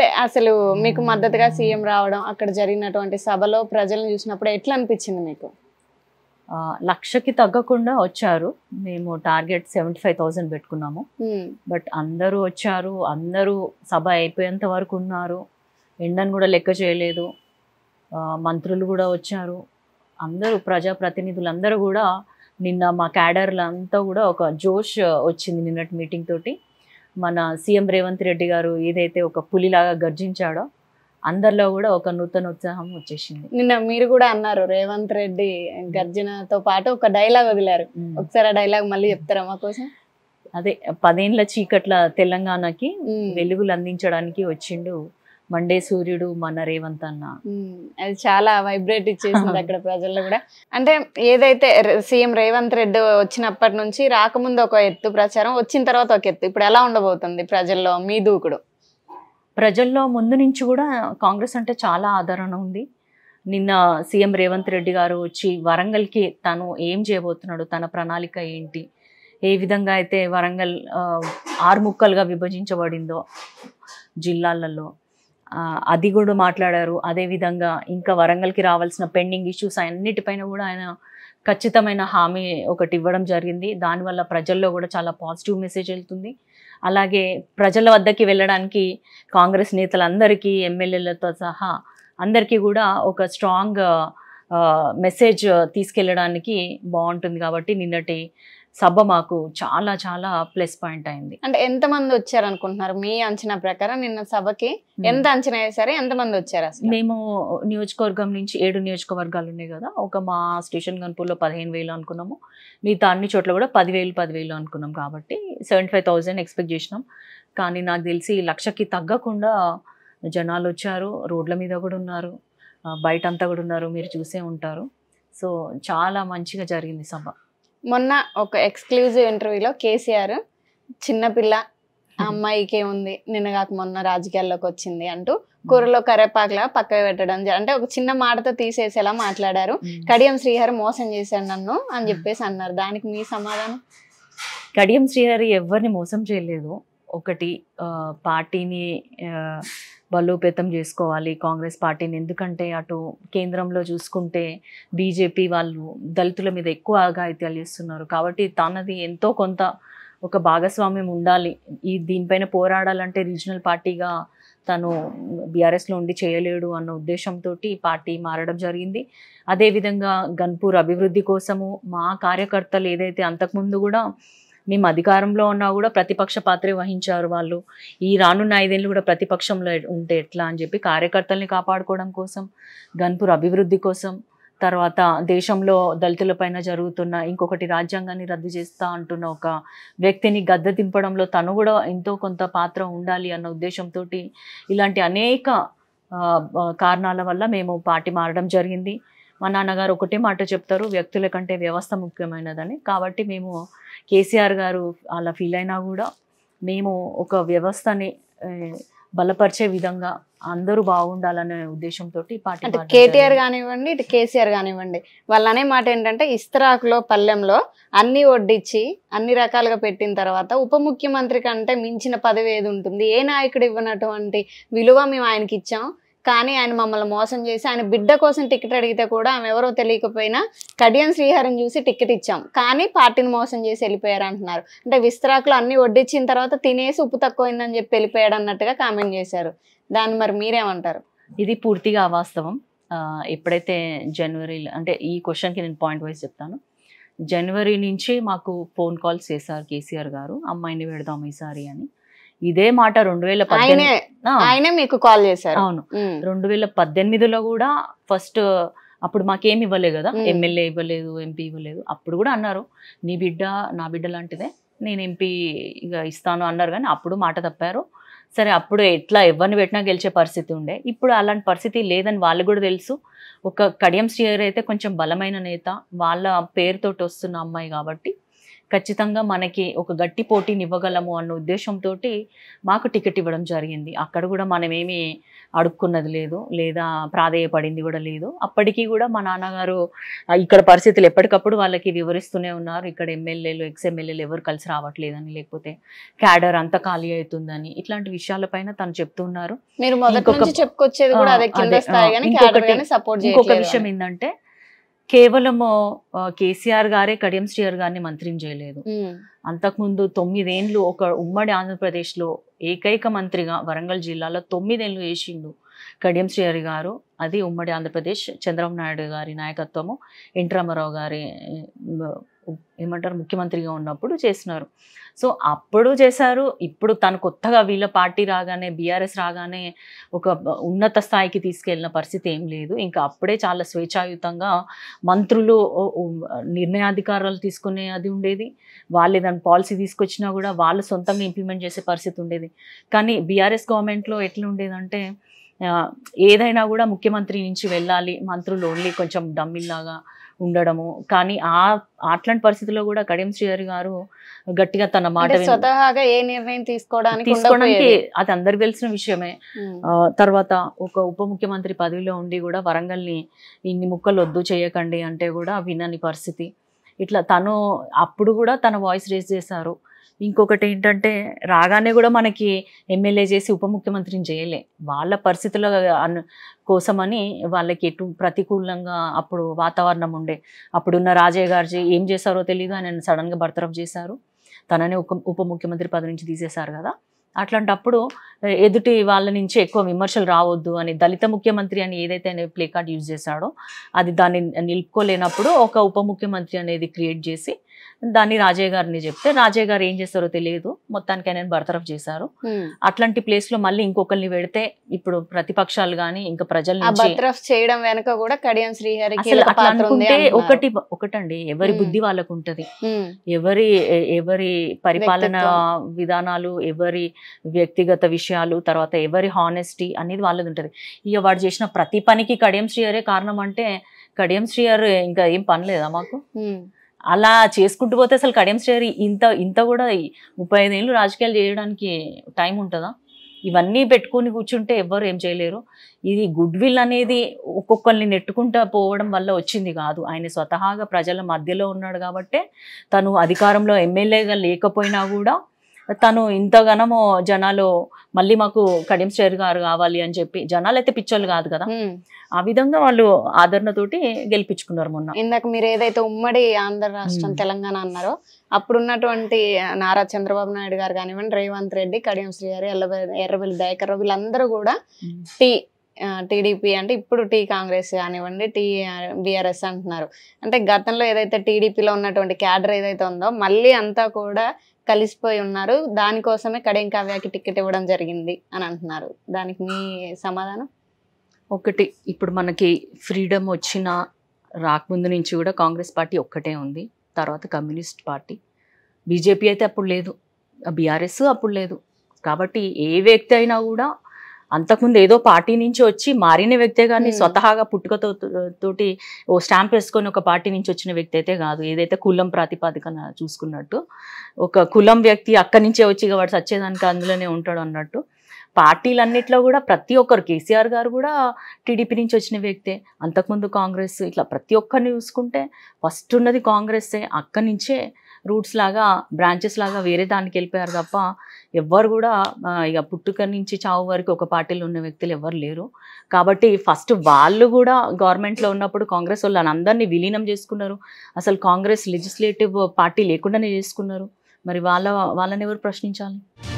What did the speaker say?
అంటే అసలు మీకు మద్దతుగా సీఎం రావడం అక్కడ జరిగినటువంటి సభలో ప్రజలను చూసినప్పుడు ఎట్లా అనిపించింది మీకు లక్షకి తగ్గకుండా వచ్చారు మేము టార్గెట్ సెవెంటీ ఫైవ్ థౌసండ్ పెట్టుకున్నాము బట్ అందరూ వచ్చారు అందరూ సభ అయిపోయేంత వరకు ఉన్నారు ఎండను కూడా లెక్క చేయలేదు మంత్రులు కూడా వచ్చారు అందరూ ప్రజాప్రతినిధులందరూ కూడా నిన్న మా క్యాడర్లంతా కూడా ఒక జోష్ వచ్చింది నిన్నటి మీటింగ్ తోటి మన సీఎం రేవంత్ రెడ్డి గారు ఏదైతే ఒక పులిలాగా గర్జించాడో అందరిలో కూడా ఒక నూతన ఉత్సాహం వచ్చేసింది నిన్న మీరు కూడా అన్నారు రేవంత్ రెడ్డి గర్జనతో పాటు ఒక డైలాగ్ వదిలారు ఒకసారి ఆ డైలాగ్ మళ్ళీ చెప్తారా మా కోసం అదే పదేండ్ల చీకట్ల తెలంగాణకి వెలుగులు అందించడానికి వచ్చిండు మండే సూర్యుడు మన రేవంత్ అన్న అది చాలా వైబ్రేట్ ఇచ్చేసింది అక్కడ ప్రజల్లో కూడా అంటే ఏదైతే సీఎం రేవంత్ రెడ్డి వచ్చినప్పటి నుంచి రాకముందు ఒక ఎత్తు ప్రచారం వచ్చిన తర్వాత ఒక ఎత్తు ఇప్పుడు ఎలా ఉండబోతుంది ప్రజల్లో మీ దూకుడు ప్రజల్లో ముందు నుంచి కూడా కాంగ్రెస్ అంటే చాలా ఆదరణ ఉంది నిన్న సీఎం రేవంత్ రెడ్డి గారు వచ్చి వరంగల్కి తను ఏం చేయబోతున్నాడు తన ప్రణాళిక ఏంటి ఏ విధంగా అయితే వరంగల్ ఆరు ముక్కలుగా విభజించబడిందో జిల్లాలలో అది కూడా మాట్లాడారు అదేవిధంగా ఇంకా వరంగల్కి రావాల్సిన పెండింగ్ ఇష్యూస్ అన్నిటిపైన కూడా ఆయన ఖచ్చితమైన హామీ ఒకటి ఇవ్వడం జరిగింది దానివల్ల ప్రజల్లో కూడా చాలా పాజిటివ్ మెసేజ్ వెళ్తుంది అలాగే ప్రజల వద్దకి వెళ్ళడానికి కాంగ్రెస్ నేతలందరికీ ఎమ్మెల్యేలతో సహా అందరికీ కూడా ఒక స్ట్రాంగ్ మెసేజ్ తీసుకెళ్ళడానికి బాగుంటుంది కాబట్టి నిన్నటి సభ మాకు చాలా చాలా ప్లస్ పాయింట్ అయింది అంటే ఎంతమంది వచ్చారు అనుకుంటున్నారు మీ అంచనా ప్రకారం నిన్న సభకి ఎంత అంచనా వేసారు ఎంతమంది వచ్చారు మేము నియోజకవర్గం నుంచి ఏడు నియోజకవర్గాలు ఉన్నాయి కదా ఒక మా స్టేషన్ గన్పూర్లో పదిహేను వేలు అనుకున్నాము మిగతా అన్ని చోట్ల కూడా పదివేలు పదివేలు అనుకున్నాం కాబట్టి సెవెంటీ ఫైవ్ ఎక్స్పెక్ట్ చేసినాం కానీ నాకు తెలిసి లక్షకి తగ్గకుండా జనాలు వచ్చారు రోడ్ల మీద కూడా ఉన్నారు బయట అంతా కూడా ఉన్నారు మీరు చూసే ఉంటారు సో చాలా మంచిగా జరిగింది సభ మొన్న ఒక ఎక్స్క్లూజివ్ ఇంటర్వ్యూలో కేసీఆర్ చిన్నపిల్ల అమ్మాయికే ఉంది నిన్న కాక మొన్న రాజకీయాల్లోకి వచ్చింది అంటూ కూరలో కరేపాకలా పక్క పెట్టడం అంటే ఒక చిన్న మాటతో తీసేసేలా మాట్లాడారు కడియం శ్రీహరి మోసం చేశాడు నన్ను అని చెప్పేసి అన్నారు దానికి మీ సమాధానం కడియం శ్రీహరి ఎవరిని మోసం చేయలేదు ఒకటి పార్టీని బలోపేతం చేసుకోవాలి కాంగ్రెస్ పార్టీని ఎందుకంటే అటు కేంద్రంలో చూసుకుంటే బీజేపీ వాళ్ళు దళితుల మీద ఎక్కువ ఆగాయిత్యాలు చేస్తున్నారు కాబట్టి తనది ఎంతో కొంత ఒక భాగస్వామ్యం ఉండాలి ఈ దీనిపైన పోరాడాలంటే రీజనల్ పార్టీగా తను బీఆర్ఎస్లో ఉండి చేయలేడు అన్న ఉద్దేశంతో పార్టీ మారడం జరిగింది అదేవిధంగా గన్పూర్ అభివృద్ధి కోసము మా కార్యకర్తలు ఏదైతే అంతకుముందు కూడా మేము అధికారంలో ఉన్నా కూడా ప్రతిపక్ష పాత్ర వహించారు వాళ్ళు ఈ రానున్న ఐదేళ్ళు కూడా ప్రతిపక్షంలో ఉంటే ఎట్లా అని చెప్పి కార్యకర్తల్ని కాపాడుకోవడం కోసం గన్పూర్ అభివృద్ధి కోసం తర్వాత దేశంలో దళితుల పైన జరుగుతున్న ఇంకొకటి రాజ్యాంగాన్ని రద్దు చేస్తా అంటున్న ఒక వ్యక్తిని గద్దె దింపడంలో తను కూడా ఎంతో కొంత పాత్ర ఉండాలి అన్న ఉద్దేశంతో ఇలాంటి అనేక కారణాల వల్ల మేము పార్టీ మారడం జరిగింది మా నాన్నగారు ఒకటే మాట చెప్తారు వ్యక్తుల కంటే వ్యవస్థ ముఖ్యమైనదని కాబట్టి మేము కేసీఆర్ గారు అలా ఫీల్ అయినా కూడా మేము ఒక వ్యవస్థని బలపరిచే విధంగా అందరూ బాగుండాలనే ఉద్దేశంతో కేటీఆర్ కానివ్వండి ఇటు కేసీఆర్ కానివ్వండి వాళ్ళు అనే మాట ఏంటంటే ఇస్తరాకులో పల్లెంలో అన్ని వడ్డించి అన్ని రకాలుగా పెట్టిన తర్వాత ఉప ముఖ్యమంత్రి కంటే మించిన పదవి ఏది ఉంటుంది ఏ నాయకుడు ఇవ్వనటువంటి విలువ మేము ఆయనకి ఇచ్చాం కానీ ఆయన మమ్మల్ని మోసం చేసి ఆయన బిడ్డ కోసం టికెట్ అడిగితే కూడా ఆమె ఎవరో తెలియకపోయినా కడియం శ్రీహరిని చూసి టికెట్ ఇచ్చాం కానీ పార్టీని మోసం చేసి వెళ్ళిపోయారు అంటున్నారు అంటే విస్తరాకులు అన్ని వడ్డించిన తర్వాత తినేసి ఉప్పు తక్కువైందని చెప్పి వెళ్ళిపోయాడు అన్నట్టుగా కామెంట్ చేశారు దాన్ని మరి మీరేమంటారు ఇది పూర్తిగా అవాస్తవం ఎప్పుడైతే జనవరిలో అంటే ఈ క్వశ్చన్కి నేను పాయింట్ వైజ్ చెప్తాను జనవరి నుంచి మాకు ఫోన్ కాల్స్ చేశారు కేసీఆర్ గారు అమ్మాయిని పెడదాం ఈసారి అని ఇదే మాట రెండు వేల పద్దెనిమిది మీకు కాల్ చేశారు అవును రెండు వేల పద్దెనిమిదిలో కూడా ఫస్ట్ అప్పుడు మాకేమి ఇవ్వలేదు కదా ఎమ్మెల్యే ఇవ్వలేదు ఎంపీ ఇవ్వలేదు అప్పుడు కూడా అన్నారు నీ బిడ్డ నా బిడ్డ లాంటిదే నేను ఎంపీ ఇక ఇస్తాను అన్నారు కానీ అప్పుడు మాట తప్పారు సరే అప్పుడు ఎట్లా ఎవరిని పెట్టినా గెలిచే పరిస్థితి ఉండే ఇప్పుడు అలాంటి పరిస్థితి లేదని వాళ్ళు కూడా తెలుసు ఒక కడియం శ్రీహరి అయితే కొంచెం బలమైన నేత వాళ్ళ పేరుతోటి వస్తున్న అమ్మాయి కాబట్టి ఖచ్చితంగా మనకి ఒక గట్టి పోటీని ఇవ్వగలము అన్న ఉద్దేశంతో మాకు టికెట్ ఇవ్వడం జరిగింది అక్కడ కూడా మనమేమి అడుక్కున్నది లేదు లేదా ప్రాధేయపడింది కూడా లేదు అప్పటికీ కూడా మా నాన్నగారు ఇక్కడ పరిస్థితులు ఎప్పటికప్పుడు వాళ్ళకి వివరిస్తూనే ఉన్నారు ఇక్కడ ఎమ్మెల్యేలు ఎక్స్ ఎమ్మెల్యేలు ఎవరు కలిసి రావట్లేదని లేకపోతే క్యాడర్ అంత ఖాళీ అవుతుందని ఇట్లాంటి విషయాలపైన తను చెప్తున్నారు మీరు చెప్పుకొచ్చేది కూడా ఇంకొక విషయం ఏంటంటే కేవలము కేసీఆర్ గారే కడియం శ్రీఆర్ గారిని మంత్రిని చేయలేదు అంతకుముందు తొమ్మిదేండ్లు ఒక ఉమ్మడి ఆంధ్రప్రదేశ్లో ఏకైక మంత్రిగా వరంగల్ జిల్లాలో తొమ్మిదేండ్లు వేసిండు కడియం శ్రీఆర్ గారు అది ఉమ్మడి ఆంధ్రప్రదేశ్ చంద్రబాబు నాయుడు గారి నాయకత్వము ఎన్ రామారావు గారి ఏమంటారు ముఖ్యమంత్రిగా ఉన్నప్పుడు చేసినారు సో అప్పుడు చేశారు ఇప్పుడు తను కొత్తగా వీళ్ళ పార్టీ రాగానే బీఆర్ఎస్ రాగానే ఒక ఉన్నత స్థాయికి తీసుకెళ్లిన పరిస్థితి ఏం లేదు ఇంకా అప్పుడే చాలా స్వేచ్ఛాయుతంగా మంత్రులు నిర్ణయాధికారాలు తీసుకునే అది ఉండేది వాళ్ళు ఏదైనా పాలసీ తీసుకొచ్చినా కూడా వాళ్ళు సొంతంగా ఇంప్లిమెంట్ చేసే పరిస్థితి ఉండేది కానీ బీఆర్ఎస్ గవర్నమెంట్లో ఎట్లా ఉండేదంటే ఏదైనా కూడా ముఖ్యమంత్రి నుంచి వెళ్ళాలి మంత్రులు ఓన్లీ కొంచెం డమ్మిల్లాగా ఉండడము కానీ ఆ అట్లాంటి పరిస్థితుల్లో కూడా కడియం శ్రీహరి గారు గట్టిగా తన మాట స్వతహాగా ఏ నిర్ణయం తీసుకోవడానికి తీసుకోవడానికి అది అందరు తెలిసిన విషయమే తర్వాత ఒక ఉప ముఖ్యమంత్రి పదవిలో ఉండి కూడా వరంగల్ని ఇన్ని ముక్కలు వద్దు చేయకండి అంటే కూడా వినని పరిస్థితి ఇట్లా తను అప్పుడు కూడా తన వాయిస్ రేస్ చేశారు ఇంకొకటి ఏంటంటే రాగానే కూడా మనకి ఎమ్మెల్యే చేసి ఉప ముఖ్యమంత్రిని చేయలే వాళ్ళ పరిస్థితుల కోసమని వాళ్ళకి ఎటు ప్రతికూలంగా అప్పుడు వాతావరణం ఉండే అప్పుడున్న రాజయ్య గారు ఏం చేశారో తెలియదు ఆయన సడన్గా భర్తరఫ్ చేశారు తననే ఉప ముఖ్యమంత్రి పదవి నుంచి తీసేశారు కదా అట్లాంటప్పుడు ఎదుటి వాళ్ళ నుంచి ఎక్కువ విమర్శలు రావద్దు అని దళిత ముఖ్యమంత్రి అని ఏదైతే ప్లే కార్డ్ యూజ్ చేశాడో అది దాన్ని నిలుపుకోలేనప్పుడు ఒక ఉప ముఖ్యమంత్రి అనేది క్రియేట్ చేసి దాన్ని రాజయ్య గారిని చెప్తే రాజయ్య గారు ఏం చేస్తారో తెలియదు మొత్తానికి ఆయన బర్తరఫ్ చేశారు అట్లాంటి ప్లేస్ లో మళ్ళీ ఇంకొకరిని పెడితే ఇప్పుడు ప్రతిపక్షాలు గానీ ఇంకా ప్రజలు చేయడం వెనక కూడా కడియం శ్రీహరి అనుకుంటే ఒకటి ఒకటండి ఎవరి బుద్ధి వాళ్ళకు ఉంటది ఎవరి ఎవరి పరిపాలన విధానాలు ఎవరి వ్యక్తిగత విషయాలు తర్వాత ఎవరి హానెస్టీ అనేది వాళ్ళది ఉంటది ఇక వాడు చేసిన ప్రతి పనికి కడియం శ్రీహరే కారణం అంటే కడియం శ్రీహర్ ఇంకా ఏం పని మాకు అలా చేసుకుంటూ పోతే అసలు కడియం శ్రీహరి ఇంత ఇంత కూడా ముప్పై ఐదేళ్ళు రాజకీయాలు చేయడానికి టైం ఉంటుందా ఇవన్నీ పెట్టుకొని కూర్చుంటే ఎవ్వరు ఏం చేయలేరు ఇది గుడ్ విల్ అనేది ఒక్కొక్కరిని నెట్టుకుంటా పోవడం వల్ల వచ్చింది కాదు ఆయన స్వతహాగా ప్రజల మధ్యలో ఉన్నాడు కాబట్టే తను అధికారంలో ఎమ్మెల్యేగా లేకపోయినా కూడా తను ఇంతగానము జనాలు మళ్ళీ మాకు కడిమ స్టేర్ గారు కావాలి అని చెప్పి జనాలు అయితే పిచ్చోళ్ళు కాదు కదా ఆ విధంగా వాళ్ళు ఆదరణతోటి గెలిపించుకున్నారు మొన్న ఇందాక మీరు ఏదైతే ఉమ్మడి ఆంధ్ర రాష్ట్రం తెలంగాణ అన్నారో అప్పుడున్నటువంటి నారా చంద్రబాబు నాయుడు గారు కానివ్వండి రేవంత్ రెడ్డి కడియం శ్రీ గారు ఎర్రబెల్లి రావు వీళ్ళందరూ కూడా టీ టీడీపీ అంటే ఇప్పుడు టీ కాంగ్రెస్ కానివ్వండి టీ బీఆర్ఎస్ అంటున్నారు అంటే గతంలో ఏదైతే టీడీపీలో ఉన్నటువంటి క్యాడర్ ఏదైతే ఉందో మళ్ళీ అంతా కూడా కలిసిపోయి ఉన్నారు దానికోసమే కడేం కావ్యాకి టికెట్ ఇవ్వడం జరిగింది అని అంటున్నారు దానికి మీ సమాధానం ఒకటి ఇప్పుడు మనకి ఫ్రీడమ్ వచ్చిన రాకముందు నుంచి కూడా కాంగ్రెస్ పార్టీ ఒక్కటే ఉంది తర్వాత కమ్యూనిస్ట్ పార్టీ బీజేపీ అయితే అప్పుడు లేదు బీఆర్ఎస్ అప్పుడు లేదు కాబట్టి ఏ వ్యక్తి అయినా కూడా అంతకుముందు ఏదో పార్టీ నుంచి వచ్చి మారిన వ్యక్తే కానీ స్వతహాగా పుట్టుకతో తోటి ఓ స్టాంప్ వేసుకొని ఒక పార్టీ నుంచి వచ్చిన వ్యక్తి అయితే కాదు ఏదైతే కులం ప్రాతిపదికన చూసుకున్నట్టు ఒక కులం వ్యక్తి అక్కడి నుంచే వచ్చి వాడు సచ్చేదానికి అందులోనే ఉంటాడు అన్నట్టు పార్టీలన్నిట్లో కూడా ప్రతి ఒక్కరు కేసీఆర్ గారు కూడా టీడీపీ నుంచి వచ్చిన వ్యక్తే అంతకుముందు కాంగ్రెస్ ఇట్లా ప్రతి ఒక్కరిని చూసుకుంటే ఫస్ట్ ఉన్నది కాంగ్రెస్ అక్కడి నుంచే రూట్స్ లాగా బ్రాంచెస్ లాగా వేరే దానికి వెళ్ళిపోయారు తప్ప ఎవ్వరు కూడా ఇక పుట్టుక నుంచి చావు వరకు ఒక పార్టీలో ఉన్న వ్యక్తులు ఎవ్వరు లేరు కాబట్టి ఫస్ట్ వాళ్ళు కూడా గవర్నమెంట్లో ఉన్నప్పుడు కాంగ్రెస్ వాళ్ళు అందరినీ విలీనం చేసుకున్నారు అసలు కాంగ్రెస్ లెజిస్లేటివ్ పార్టీ లేకుండానే చేసుకున్నారు మరి వాళ్ళ వాళ్ళని ఎవరు ప్రశ్నించాలి